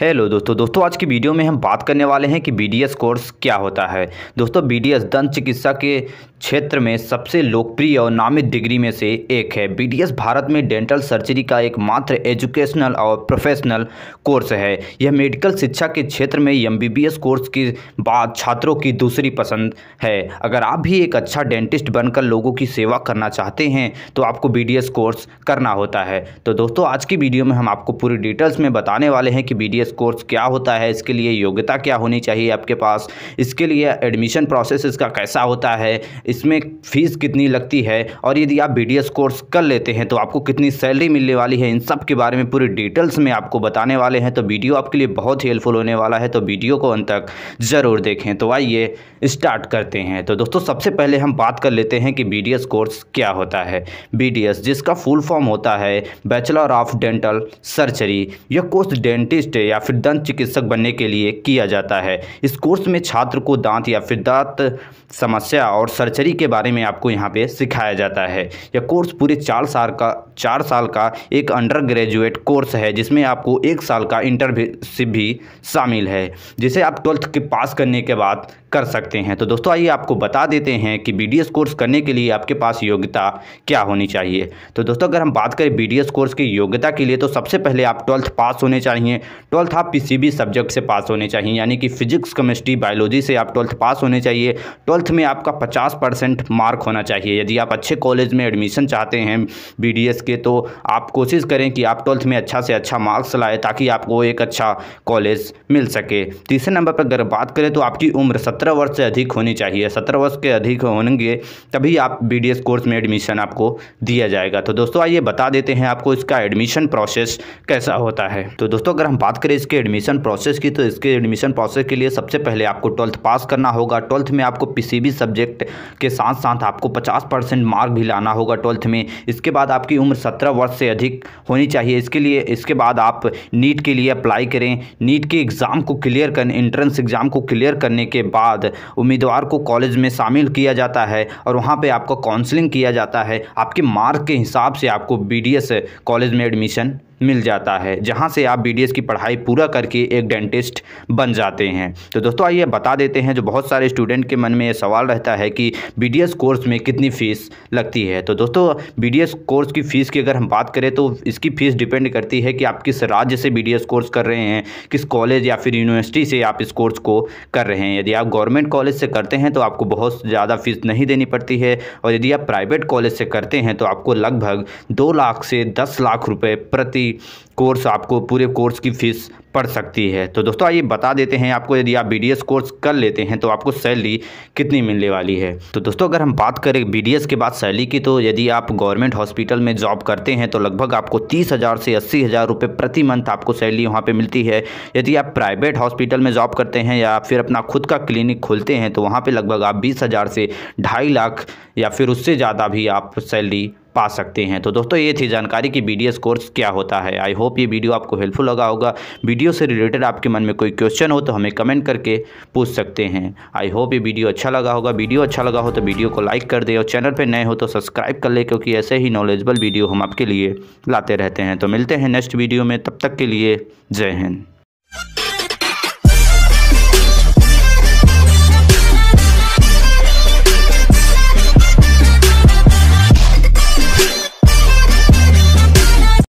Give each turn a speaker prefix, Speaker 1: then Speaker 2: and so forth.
Speaker 1: hello दोस्तों दोस्तों आज की वीडियो में हम बात करने वाले हैं कि बी कोर्स क्या होता है दोस्तों बी दंत चिकित्सा के क्षेत्र में सबसे लोकप्रिय और नामित डिग्री में से एक है बीडीएस भारत में डेंटल सर्जरी का एकमात्र एजुकेशनल और प्रोफेशनल कोर्स है यह मेडिकल शिक्षा के क्षेत्र में एमबीबीएस कोर्स के बाद छात्रों की दूसरी पसंद है अगर आप भी एक अच्छा डेंटिस्ट बनकर लोगों की सेवा करना चाहते हैं तो आपको बी कोर्स करना होता है तो दोस्तों आज की वीडियो में हम आपको पूरी डिटेल्स में बताने वाले हैं कि बी कोर्स क्या होता है इसके लिए योग्यता क्या होनी चाहिए आपके पास इसके लिए एडमिशन प्रोसेस इसका कैसा होता है इसमें फ़ीस कितनी लगती है और यदि आप बी कोर्स कर लेते हैं तो आपको कितनी सैलरी मिलने वाली है इन सब के बारे में पूरी डिटेल्स में आपको बताने वाले हैं तो वीडियो आपके लिए बहुत ही हेल्पफुल होने वाला है तो वीडियो को अंत तक ज़रूर देखें तो आइए स्टार्ट करते हैं तो दोस्तों सबसे पहले हम बात कर लेते हैं कि बी कोर्स क्या होता है बी जिसका फुल फॉर्म होता है बैचलर ऑफ डेंटल सर्जरी यह कोर्स डेंटिस्ट या फिर दंत चिकित्सक बनने के लिए किया जाता है इस कोर्स में छात्र को दांत या फिर दांत समस्या और सर्जरी कंपलसरी के बारे में आपको यहाँ पे सिखाया जाता है यह कोर्स पूरे चार साल का चार साल का एक अंडर ग्रेजुएट कोर्स है जिसमें आपको एक साल का इंटरव्यूशिप भी शामिल है जिसे आप ट्वेल्थ के पास करने के बाद कर सकते हैं तो दोस्तों आइए आपको बता देते हैं कि बी कोर्स करने के लिए आपके पास योग्यता क्या होनी चाहिए तो दोस्तों अगर हम बात करें बी कोर्स की योग्यता के लिए तो सबसे पहले आप ट्वेल्थ पास होने चाहिए ट्वेल्थ आप किसी सब्जेक्ट से पास होने चाहिए यानी कि फिजिक्स केमिस्ट्री बायोलॉजी से आप ट्वेल्थ पास होने चाहिए ट्वेल्थ में आपका पचास परसेंट मार्क होना चाहिए यदि आप अच्छे कॉलेज में एडमिशन चाहते हैं बी के तो आप कोशिश करें कि आप ट्वेल्थ में अच्छा से अच्छा मार्क्स लाए ताकि आपको एक अच्छा कॉलेज मिल सके तीसरे नंबर पर अगर बात करें तो आपकी उम्र सत्रह वर्ष से अधिक होनी चाहिए सत्रह वर्ष के अधिक होंगे तभी आप बी कोर्स में एडमिशन आपको दिया जाएगा तो दोस्तों आइए बता देते हैं आपको इसका एडमिशन प्रोसेस कैसा होता है तो दोस्तों अगर हम बात करें इसके एडमिशन प्रोसेस की तो इसके एडमिशन प्रोसेस के लिए सबसे पहले आपको ट्वेल्थ पास करना होगा ट्वेल्थ में आपको किसी भी सब्जेक्ट के साथ साथ आपको पचास परसेंट मार्क भी लाना होगा ट्वेल्थ में इसके बाद आपकी उम्र सत्रह वर्ष से अधिक होनी चाहिए इसके लिए इसके बाद आप नीट के लिए अप्लाई करें नीट के एग्ज़ाम को क्लियर कर इंट्रेंस एग्ज़ाम को क्लियर करने के बाद उम्मीदवार को कॉलेज में शामिल किया जाता है और वहाँ पर आपका काउंसलिंग किया जाता है आपके मार्क के हिसाब से आपको बी कॉलेज में एडमिशन मिल जाता है जहाँ से आप बी की पढ़ाई पूरा करके एक डेंटिस्ट बन जाते हैं तो दोस्तों आइए बता देते हैं जो बहुत सारे स्टूडेंट के मन में ये सवाल रहता है कि बी कोर्स में कितनी फ़ीस लगती है तो दोस्तों बी कोर्स की फ़ीस की अगर हम बात करें तो इसकी फ़ीस डिपेंड करती है कि आप किस राज्य से बी कोर्स कर रहे हैं किस कॉलेज या फिर यूनिवर्सिटी से आप इस कोर्स को कर रहे हैं यदि आप गवर्नमेंट कॉलेज से करते हैं तो आपको बहुत ज़्यादा फ़ीस नहीं देनी पड़ती है और यदि आप प्राइवेट कॉलेज से करते हैं तो आपको लगभग दो लाख से दस लाख रुपये प्रति की कोर्स आपको पूरे कोर्स की फ़ीस पड़ सकती है तो दोस्तों आइए बता देते हैं आपको यदि आप बी कोर्स कर लेते हैं तो आपको सैलरी कितनी मिलने वाली है तो दोस्तों अगर हम बात करें बी के बाद सैलरी की तो यदि आप गवर्नमेंट हॉस्पिटल में जॉब करते हैं तो लगभग आपको तीस हज़ार से अस्सी हज़ार रुपये प्रति मंथ आपको सैलरी वहाँ पर मिलती है यदि आप प्राइवेट हॉस्पिटल में जॉब करते हैं या फिर अपना खुद का क्लिनिक खोलते हैं तो वहाँ पर लगभग आप बीस हज़ार से ढाई लाख या फिर उससे ज़्यादा भी आप सैलरी पा सकते हैं तो दोस्तों ये थी जानकारी कि बी कोर्स क्या होता है आई होप ये वीडियो आपको हेल्पफुल लगा होगा वीडियो से रिलेटेड आपके मन में कोई क्वेश्चन हो तो हमें कमेंट करके पूछ सकते हैं आई होप ये वीडियो अच्छा लगा होगा वीडियो अच्छा लगा हो तो वीडियो को लाइक कर दे और चैनल पर नए हो तो सब्सक्राइब कर ले क्योंकि ऐसे ही नॉलेजबल वीडियो हम आपके लिए लाते रहते हैं तो मिलते हैं नेक्स्ट वीडियो में तब तक के लिए जय हिंद